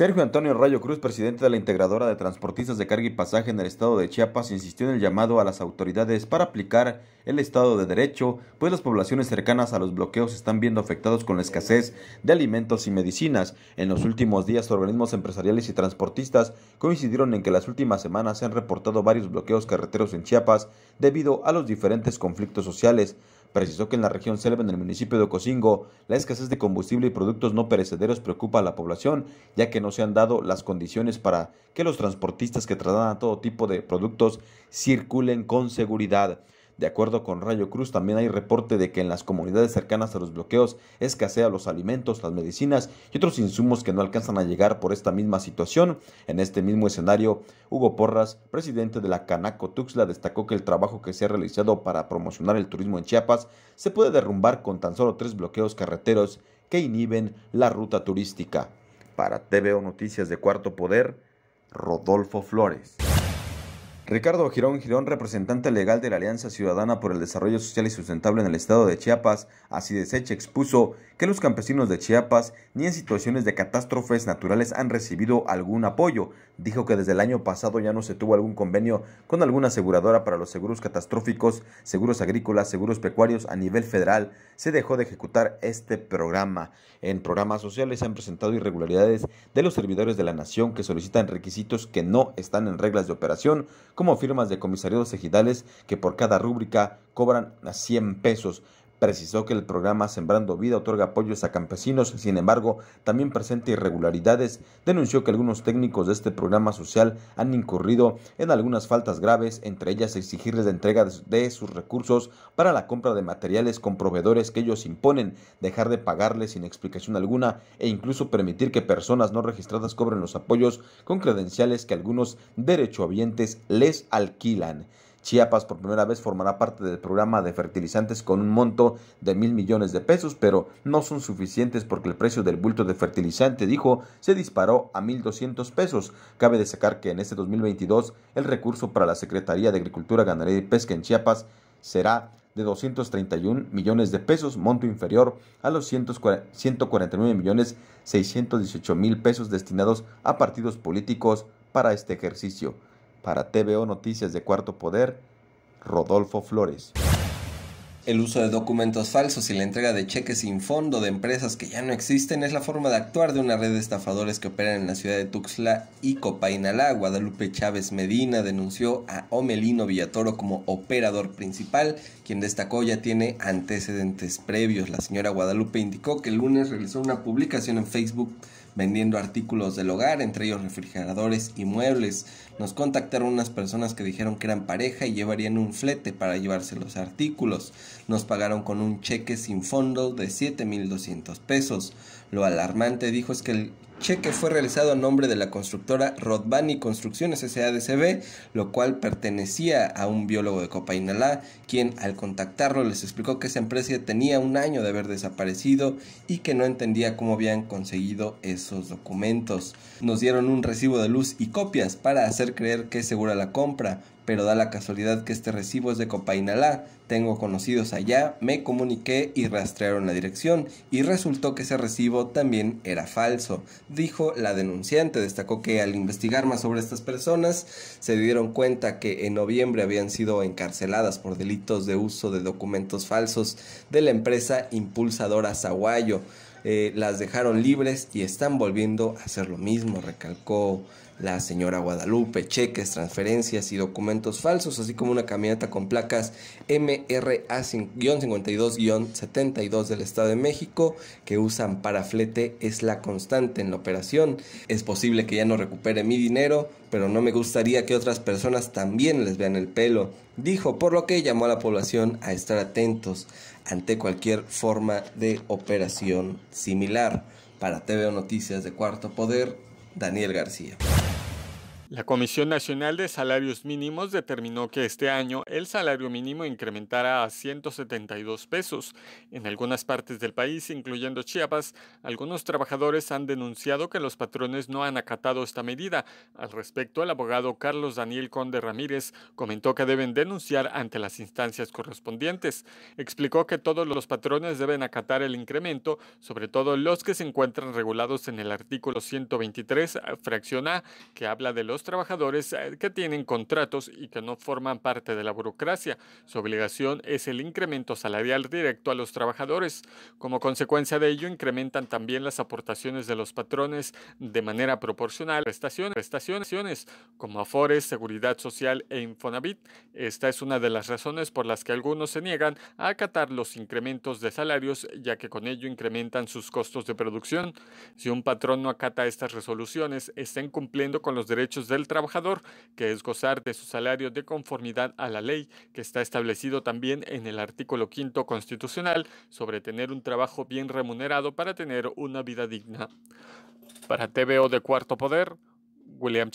Sergio Antonio Rayo Cruz, presidente de la integradora de transportistas de carga y pasaje en el estado de Chiapas, insistió en el llamado a las autoridades para aplicar el estado de derecho, pues las poblaciones cercanas a los bloqueos están viendo afectados con la escasez de alimentos y medicinas. En los últimos días, organismos empresariales y transportistas coincidieron en que las últimas semanas se han reportado varios bloqueos carreteros en Chiapas debido a los diferentes conflictos sociales. Precisó que en la región selva, en el municipio de Ocosingo, la escasez de combustible y productos no perecederos preocupa a la población, ya que no se han dado las condiciones para que los transportistas que trasladan a todo tipo de productos circulen con seguridad. De acuerdo con Rayo Cruz, también hay reporte de que en las comunidades cercanas a los bloqueos escasea los alimentos, las medicinas y otros insumos que no alcanzan a llegar por esta misma situación. En este mismo escenario, Hugo Porras, presidente de la Canaco Tuxla, destacó que el trabajo que se ha realizado para promocionar el turismo en Chiapas se puede derrumbar con tan solo tres bloqueos carreteros que inhiben la ruta turística. Para TVO Noticias de Cuarto Poder, Rodolfo Flores. Ricardo Girón Girón, representante legal de la Alianza Ciudadana por el Desarrollo Social y Sustentable en el Estado de Chiapas, así deseche, expuso que los campesinos de Chiapas ni en situaciones de catástrofes naturales han recibido algún apoyo. Dijo que desde el año pasado ya no se tuvo algún convenio con alguna aseguradora para los seguros catastróficos, seguros agrícolas, seguros pecuarios a nivel federal. Se dejó de ejecutar este programa. En programas sociales se han presentado irregularidades de los servidores de la nación que solicitan requisitos que no están en reglas de operación como firmas de comisariados ejidales que por cada rúbrica cobran a 100 pesos. Precisó que el programa Sembrando Vida otorga apoyos a campesinos, sin embargo, también presenta irregularidades. Denunció que algunos técnicos de este programa social han incurrido en algunas faltas graves, entre ellas exigirles la entrega de sus recursos para la compra de materiales con proveedores que ellos imponen, dejar de pagarles sin explicación alguna e incluso permitir que personas no registradas cobren los apoyos con credenciales que algunos derechohabientes les alquilan. Chiapas por primera vez formará parte del programa de fertilizantes con un monto de mil millones de pesos, pero no son suficientes porque el precio del bulto de fertilizante, dijo, se disparó a doscientos pesos. Cabe destacar que en este 2022 el recurso para la Secretaría de Agricultura, Ganadería y Pesca en Chiapas será de 231 millones de pesos, monto inferior a los 149 millones mil pesos destinados a partidos políticos para este ejercicio. Para TVO Noticias de Cuarto Poder, Rodolfo Flores. El uso de documentos falsos y la entrega de cheques sin fondo de empresas que ya no existen es la forma de actuar de una red de estafadores que operan en la ciudad de Tuxtla y Copainalá. Guadalupe Chávez Medina denunció a Omelino Villatoro como operador principal, quien destacó ya tiene antecedentes previos. La señora Guadalupe indicó que el lunes realizó una publicación en Facebook vendiendo artículos del hogar, entre ellos refrigeradores y muebles. Nos contactaron unas personas que dijeron que eran pareja y llevarían un flete para llevarse los artículos. Nos pagaron con un cheque sin fondo de 7.200 pesos. Lo alarmante, dijo, es que el cheque fue realizado a nombre de la constructora Rodbani Construcciones S.A.D.C.B., lo cual pertenecía a un biólogo de Copainalá, quien al contactarlo les explicó que esa empresa tenía un año de haber desaparecido y que no entendía cómo habían conseguido esos documentos. Nos dieron un recibo de luz y copias para hacer creer que es segura la compra, pero da la casualidad que este recibo es de Copainalá, tengo conocidos allá, me comuniqué y rastrearon la dirección y resultó que ese recibo también era falso, dijo la denunciante, destacó que al investigar más sobre estas personas se dieron cuenta que en noviembre habían sido encarceladas por delitos de uso de documentos falsos de la empresa impulsadora Zaguayo. Eh, las dejaron libres y están volviendo a hacer lo mismo, recalcó la señora Guadalupe, cheques, transferencias y documentos falsos, así como una camioneta con placas MRA-52-72 del Estado de México que usan para flete es la constante en la operación. Es posible que ya no recupere mi dinero, pero no me gustaría que otras personas también les vean el pelo, dijo, por lo que llamó a la población a estar atentos ante cualquier forma de operación similar. Para TV Noticias de Cuarto Poder, Daniel García. La Comisión Nacional de Salarios Mínimos determinó que este año el salario mínimo incrementará a 172 pesos. En algunas partes del país, incluyendo Chiapas, algunos trabajadores han denunciado que los patrones no han acatado esta medida. Al respecto, el abogado Carlos Daniel Conde Ramírez comentó que deben denunciar ante las instancias correspondientes. Explicó que todos los patrones deben acatar el incremento, sobre todo los que se encuentran regulados en el artículo 123, fracción A, que habla de los trabajadores eh, que tienen contratos y que no forman parte de la burocracia. Su obligación es el incremento salarial directo a los trabajadores. Como consecuencia de ello, incrementan también las aportaciones de los patrones de manera proporcional a prestaciones, prestaciones como Afores, Seguridad Social e Infonavit. Esta es una de las razones por las que algunos se niegan a acatar los incrementos de salarios, ya que con ello incrementan sus costos de producción. Si un patrón no acata estas resoluciones, está incumpliendo con los derechos del trabajador, que es gozar de su salario de conformidad a la ley, que está establecido también en el artículo quinto constitucional sobre tener un trabajo bien remunerado para tener una vida digna. Para TVO de Cuarto Poder, William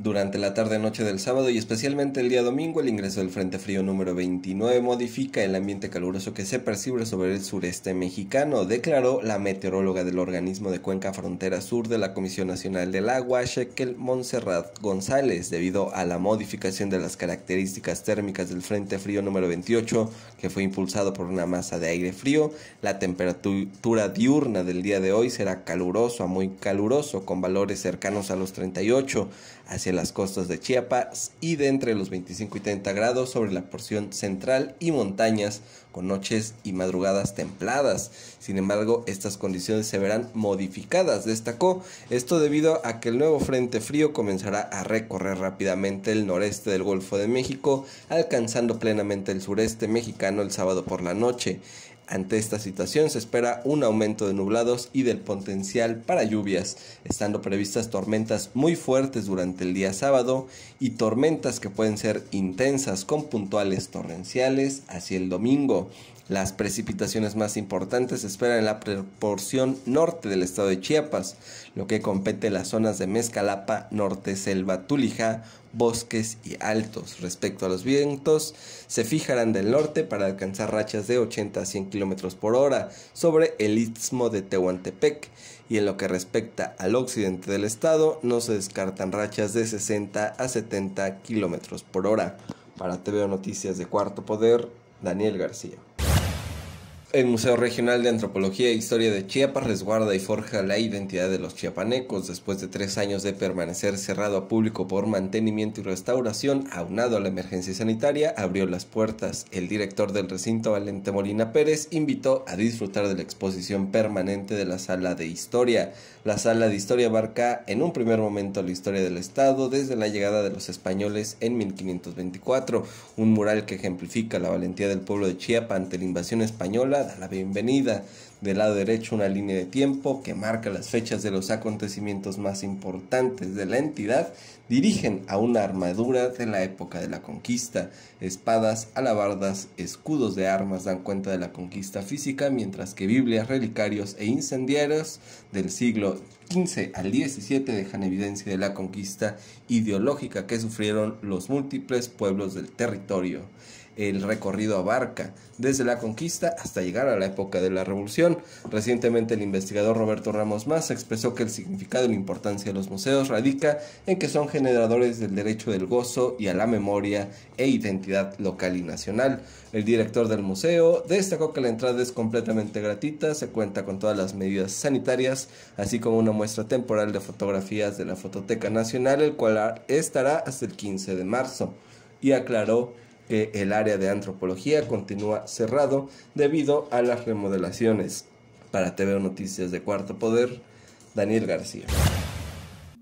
durante la tarde-noche del sábado y especialmente el día domingo, el ingreso del Frente Frío número 29 modifica el ambiente caluroso que se percibe sobre el sureste mexicano, declaró la meteoróloga del organismo de Cuenca Frontera Sur de la Comisión Nacional del Agua, Shekel Montserrat González, debido a la modificación de las características térmicas del Frente Frío número 28, que fue impulsado por una masa de aire frío. La temperatura diurna del día de hoy será caluroso a muy caluroso, con valores cercanos a los 38 hacia las costas de Chiapas y de entre los 25 y 30 grados sobre la porción central y montañas con noches y madrugadas templadas. Sin embargo, estas condiciones se verán modificadas, destacó, esto debido a que el nuevo frente frío comenzará a recorrer rápidamente el noreste del Golfo de México, alcanzando plenamente el sureste mexicano el sábado por la noche. Ante esta situación se espera un aumento de nublados y del potencial para lluvias, estando previstas tormentas muy fuertes durante el día sábado y tormentas que pueden ser intensas con puntuales torrenciales hacia el domingo. Las precipitaciones más importantes se esperan en la proporción norte del estado de Chiapas, lo que compete las zonas de Mezcalapa, Norte Selva, Tulija, Bosques y Altos. Respecto a los vientos, se fijarán del norte para alcanzar rachas de 80 a 100 km por hora sobre el istmo de Tehuantepec. Y en lo que respecta al occidente del estado, no se descartan rachas de 60 a 70 km por hora. Para TVO Noticias de Cuarto Poder, Daniel García. El Museo Regional de Antropología e Historia de Chiapas resguarda y forja la identidad de los chiapanecos después de tres años de permanecer cerrado a público por mantenimiento y restauración, aunado a la emergencia sanitaria, abrió las puertas. El director del recinto, Valente Molina Pérez, invitó a disfrutar de la exposición permanente de la Sala de Historia. La Sala de Historia abarca en un primer momento la historia del Estado desde la llegada de los españoles en 1524, un mural que ejemplifica la valentía del pueblo de Chiapas ante la invasión española la bienvenida. Del lado derecho una línea de tiempo que marca las fechas de los acontecimientos más importantes de la entidad dirigen a una armadura de la época de la conquista. Espadas, alabardas, escudos de armas dan cuenta de la conquista física, mientras que Biblias, relicarios e incendiarios del siglo XV al XVII dejan evidencia de la conquista ideológica que sufrieron los múltiples pueblos del territorio el recorrido abarca, desde la conquista hasta llegar a la época de la revolución. Recientemente el investigador Roberto Ramos Más expresó que el significado y la importancia de los museos radica en que son generadores del derecho del gozo y a la memoria e identidad local y nacional. El director del museo destacó que la entrada es completamente gratuita, se cuenta con todas las medidas sanitarias, así como una muestra temporal de fotografías de la Fototeca Nacional, el cual estará hasta el 15 de marzo. Y aclaró el área de antropología continúa cerrado debido a las remodelaciones. Para TV Noticias de Cuarto Poder, Daniel García.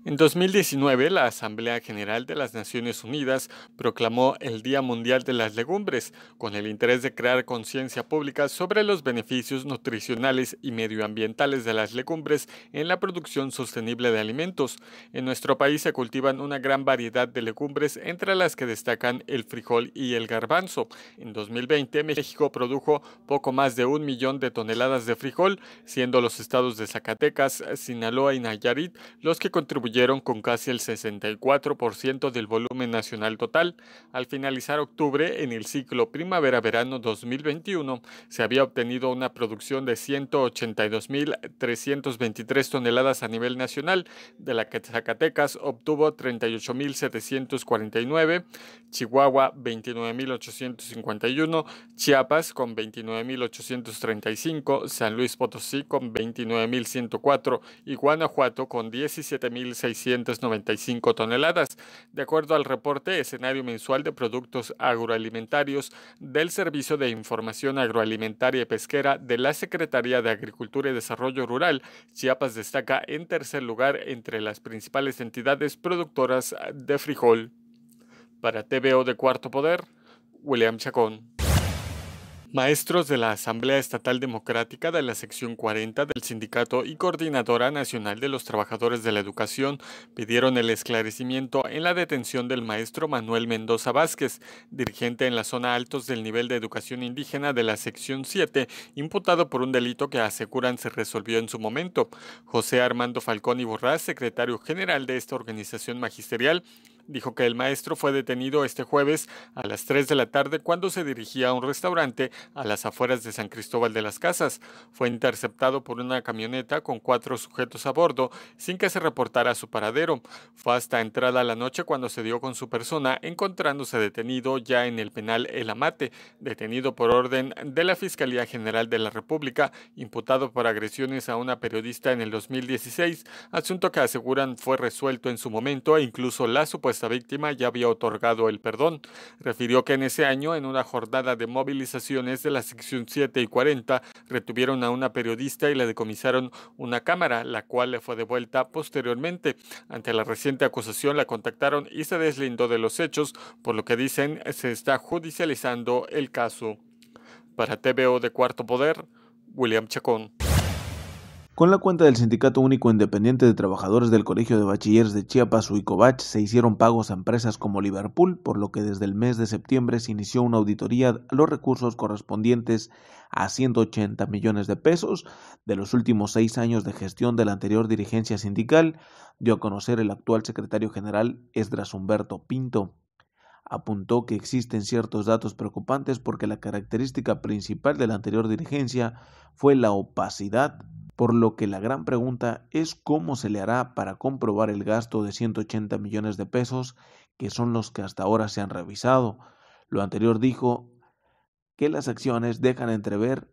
En 2019, la Asamblea General de las Naciones Unidas proclamó el Día Mundial de las Legumbres, con el interés de crear conciencia pública sobre los beneficios nutricionales y medioambientales de las legumbres en la producción sostenible de alimentos. En nuestro país se cultivan una gran variedad de legumbres, entre las que destacan el frijol y el garbanzo. En 2020, México produjo poco más de un millón de toneladas de frijol, siendo los estados de Zacatecas, Sinaloa y Nayarit los que contribuyeron con casi el 64% del volumen nacional total. Al finalizar octubre, en el ciclo primavera-verano 2021, se había obtenido una producción de 182.323 toneladas a nivel nacional, de la que Zacatecas obtuvo 38.749, Chihuahua 29.851, Chiapas con 29.835, San Luis Potosí con 29.104 y Guanajuato con 17.000 695 toneladas, de acuerdo al reporte Escenario Mensual de Productos Agroalimentarios del Servicio de Información Agroalimentaria y Pesquera de la Secretaría de Agricultura y Desarrollo Rural, Chiapas destaca en tercer lugar entre las principales entidades productoras de frijol. Para TVO de Cuarto Poder, William Chacón. Maestros de la Asamblea Estatal Democrática de la sección 40 del Sindicato y Coordinadora Nacional de los Trabajadores de la Educación pidieron el esclarecimiento en la detención del maestro Manuel Mendoza Vázquez, dirigente en la zona altos del nivel de educación indígena de la sección 7, imputado por un delito que aseguran se resolvió en su momento. José Armando Falcón y Borrás, secretario general de esta organización magisterial, dijo que el maestro fue detenido este jueves a las 3 de la tarde cuando se dirigía a un restaurante a las afueras de San Cristóbal de las Casas. Fue interceptado por una camioneta con cuatro sujetos a bordo sin que se reportara su paradero. Fue hasta entrada la noche cuando se dio con su persona, encontrándose detenido ya en el penal El Amate, detenido por orden de la Fiscalía General de la República, imputado por agresiones a una periodista en el 2016, asunto que aseguran fue resuelto en su momento e incluso la supuesta esta víctima ya había otorgado el perdón. Refirió que en ese año, en una jornada de movilizaciones de la sección 7 y 40, retuvieron a una periodista y le decomisaron una cámara, la cual le fue devuelta posteriormente. Ante la reciente acusación la contactaron y se deslindó de los hechos, por lo que dicen se está judicializando el caso. Para TVO de Cuarto Poder, William Chacón. Con la cuenta del Sindicato Único Independiente de Trabajadores del Colegio de Bachilleres de Chiapas, UICOBACH, se hicieron pagos a empresas como Liverpool, por lo que desde el mes de septiembre se inició una auditoría a los recursos correspondientes a 180 millones de pesos de los últimos seis años de gestión de la anterior dirigencia sindical, dio a conocer el actual secretario general Esdras Humberto Pinto apuntó que existen ciertos datos preocupantes porque la característica principal de la anterior dirigencia fue la opacidad por lo que la gran pregunta es cómo se le hará para comprobar el gasto de 180 millones de pesos, que son los que hasta ahora se han revisado. Lo anterior dijo que las acciones dejan entrever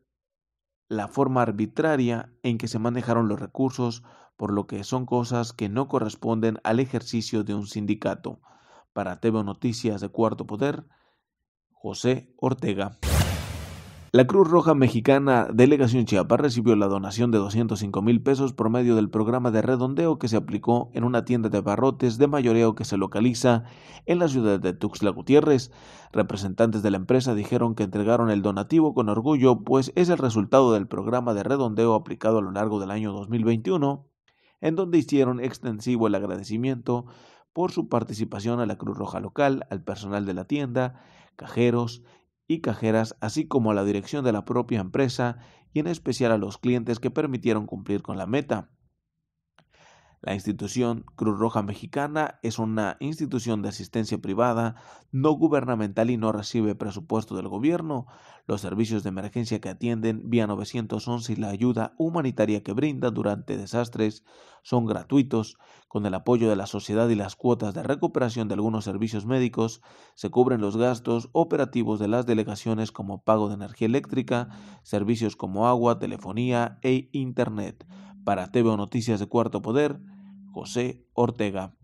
la forma arbitraria en que se manejaron los recursos, por lo que son cosas que no corresponden al ejercicio de un sindicato. Para TV Noticias de Cuarto Poder, José Ortega. La Cruz Roja Mexicana Delegación Chiapas recibió la donación de 205 mil pesos por medio del programa de redondeo que se aplicó en una tienda de barrotes de mayoreo que se localiza en la ciudad de Tuxtla Gutiérrez. Representantes de la empresa dijeron que entregaron el donativo con orgullo, pues es el resultado del programa de redondeo aplicado a lo largo del año 2021, en donde hicieron extensivo el agradecimiento por su participación a la Cruz Roja local, al personal de la tienda, cajeros y cajeras, así como a la dirección de la propia empresa y en especial a los clientes que permitieron cumplir con la meta. La institución Cruz Roja Mexicana es una institución de asistencia privada no gubernamental y no recibe presupuesto del gobierno. Los servicios de emergencia que atienden vía 911 y la ayuda humanitaria que brinda durante desastres son gratuitos. Con el apoyo de la sociedad y las cuotas de recuperación de algunos servicios médicos, se cubren los gastos operativos de las delegaciones como pago de energía eléctrica, servicios como agua, telefonía e internet. Para TV o Noticias de Cuarto Poder, José Ortega.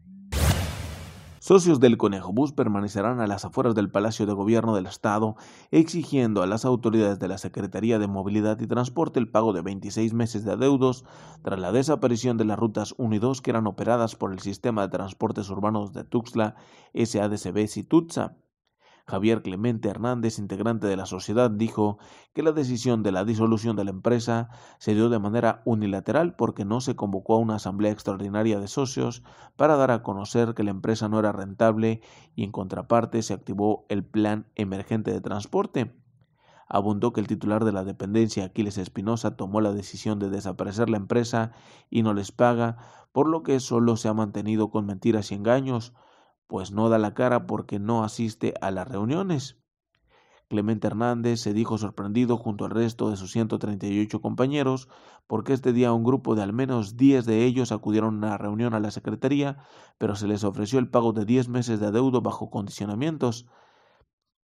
Socios del Conejo Bus permanecerán a las afueras del Palacio de Gobierno del Estado, exigiendo a las autoridades de la Secretaría de Movilidad y Transporte el pago de 26 meses de adeudos tras la desaparición de las rutas 1 y 2 que eran operadas por el Sistema de Transportes Urbanos de Tuxtla, SADCB Tutsa. Javier Clemente Hernández, integrante de la sociedad, dijo que la decisión de la disolución de la empresa se dio de manera unilateral porque no se convocó a una asamblea extraordinaria de socios para dar a conocer que la empresa no era rentable y en contraparte se activó el plan emergente de transporte. Abundó que el titular de la dependencia, Aquiles Espinosa, tomó la decisión de desaparecer la empresa y no les paga, por lo que solo se ha mantenido con mentiras y engaños pues no da la cara porque no asiste a las reuniones. Clemente Hernández se dijo sorprendido junto al resto de sus 138 compañeros porque este día un grupo de al menos 10 de ellos acudieron a una reunión a la Secretaría, pero se les ofreció el pago de 10 meses de adeudo bajo condicionamientos.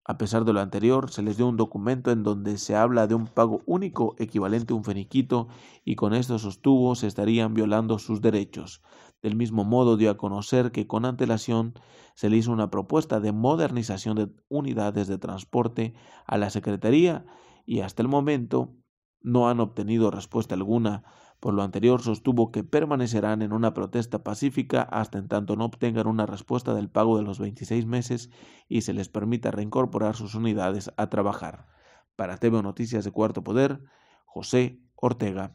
A pesar de lo anterior, se les dio un documento en donde se habla de un pago único equivalente a un feniquito y con esto sostuvo se estarían violando sus derechos. Del mismo modo dio a conocer que con antelación se le hizo una propuesta de modernización de unidades de transporte a la Secretaría y hasta el momento no han obtenido respuesta alguna. Por lo anterior, sostuvo que permanecerán en una protesta pacífica hasta en tanto no obtengan una respuesta del pago de los 26 meses y se les permita reincorporar sus unidades a trabajar. Para TV Noticias de Cuarto Poder, José Ortega.